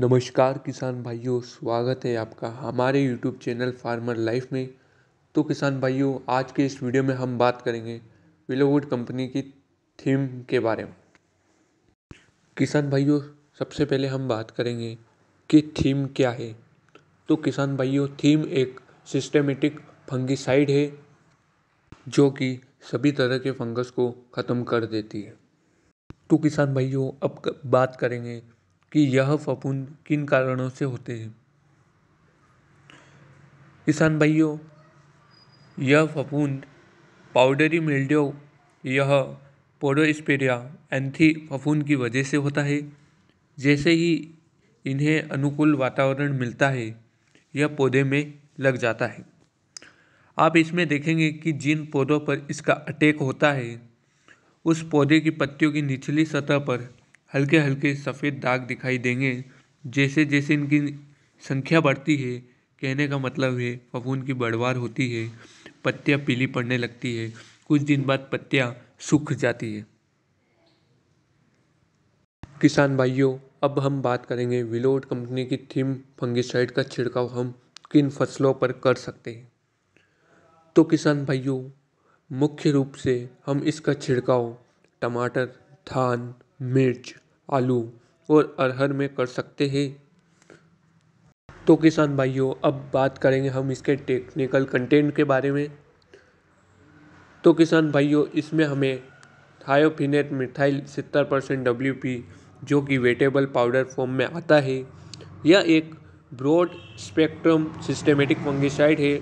नमस्कार किसान भाइयों स्वागत है आपका हमारे यूट्यूब चैनल फार्मर लाइफ में तो किसान भाइयों आज के इस वीडियो में हम बात करेंगे विलोवुड कंपनी की थीम के बारे में किसान भाइयों सबसे पहले हम बात करेंगे कि थीम क्या है तो किसान भाइयों थीम एक सिस्टेमेटिक फंगिसाइड है जो कि सभी तरह के फंगस को ख़त्म कर देती है तो किसान भाइयों अब बात करेंगे कि यह फफूंद किन कारणों से होते हैं किसान भाइयों यह फफूंद पाउडरी मिल्ड्यू यह पोडोस्पेरिया एंथी फफूंद की वजह से होता है जैसे ही इन्हें अनुकूल वातावरण मिलता है यह पौधे में लग जाता है आप इसमें देखेंगे कि जिन पौधों पर इसका अटैक होता है उस पौधे की पत्तियों की निचली सतह पर हल्के हल्के सफेद दाग दिखाई देंगे जैसे जैसे इनकी संख्या बढ़ती है कहने का मतलब है फफूंद की बढ़वार होती है पत्तियाँ पीली पड़ने लगती है कुछ दिन बाद पत्तियाँ सूख जाती है किसान भाइयों अब हम बात करेंगे विलोड कंपनी की थीम फंगिसाइड का छिड़काव हम किन फसलों पर कर सकते हैं तो किसान भाइयों मुख्य रूप से हम इसका छिड़काव टमाटर धान मिर्च आलू और अरहर में कर सकते हैं तो किसान भाइयों अब बात करेंगे हम इसके टेक्निकल कंटेंट के बारे में तो किसान भाइयों इसमें हमें थायोफिनेट मिथाइल सत्तर परसेंट डब्ल्यू पी जो कि वेटेबल पाउडर फॉर्म में आता है यह एक ब्रॉड स्पेक्ट्रम सिस्टेमेटिक फंगिसाइड है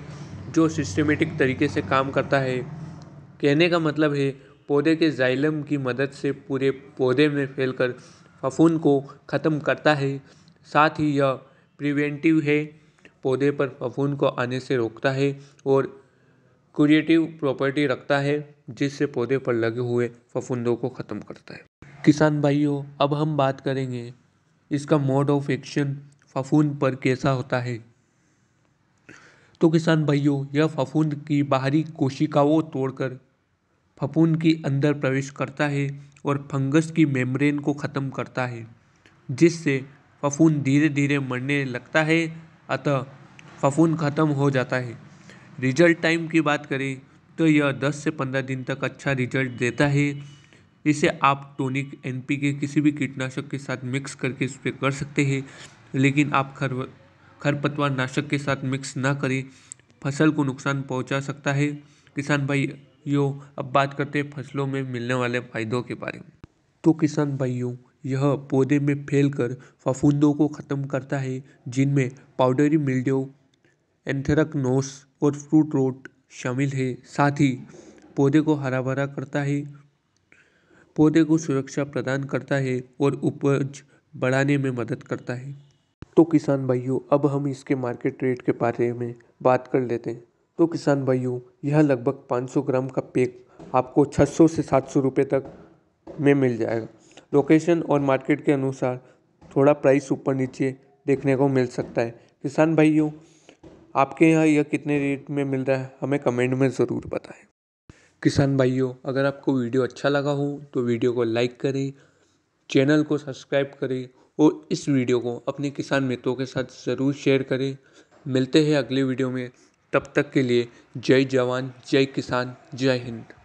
जो सिस्टेमेटिक तरीके से काम करता है कहने का मतलब है पौधे के जाइलम की मदद से पूरे पौधे में फैलकर फफून को ख़त्म करता है साथ ही यह प्रिवेंटिव है पौधे पर फफून को आने से रोकता है और क्रिएटिव प्रॉपर्टी रखता है जिससे पौधे पर लगे हुए फफूंदों को ख़त्म करता है किसान भाइयों अब हम बात करेंगे इसका मोड ऑफ एक्शन फफूंद पर कैसा होता है तो किसान भाइयों यह फफूंद की बाहरी कोशिकाओं तोड़कर फफूंद के अंदर प्रवेश करता है और फंगस की मेम्ब्रेन को ख़त्म करता है जिससे फफूंद धीरे धीरे मरने लगता है अतः फफूंद ख़त्म हो जाता है रिजल्ट टाइम की बात करें तो यह 10 से 15 दिन तक अच्छा रिजल्ट देता है इसे आप टोनिक एन के किसी भी कीटनाशक के साथ मिक्स करके स्प्रे कर सकते हैं लेकिन आप खर खरपतवार नाशक के साथ मिक्स ना करें फसल को नुकसान पहुंचा सकता है किसान भाई यो अब बात करते हैं फसलों में मिलने वाले फायदों के बारे में तो किसान भाइयों यह पौधे में फैलकर फफूंदों को ख़त्म करता है जिनमें पाउडरी मिल्डो एंथेरकनोस और फ्रूट रोट शामिल है साथ ही पौधे को हरा भरा करता है पौधे को सुरक्षा प्रदान करता है और उपज बढ़ाने में मदद करता है तो किसान भाइयों अब हम इसके मार्केट रेट के बारे में बात कर लेते हैं तो किसान भाइयों यह लगभग पाँच सौ ग्राम का पेक आपको छः सौ से सात सौ रुपये तक में मिल जाएगा लोकेशन और मार्केट के अनुसार थोड़ा प्राइस ऊपर नीचे देखने को मिल सकता है किसान भाइयों आपके यहाँ यह कितने रेट में मिल रहा है हमें कमेंट में ज़रूर बताएं किसान भाइयों अगर आपको वीडियो अच्छा लगा हो तो वीडियो को लाइक करें चैनल को सब्सक्राइब करें और इस वीडियो को अपने किसान मित्रों के साथ ज़रूर शेयर करें मिलते हैं अगले वीडियो में तब तक के लिए जय जवान जय किसान जय हिंद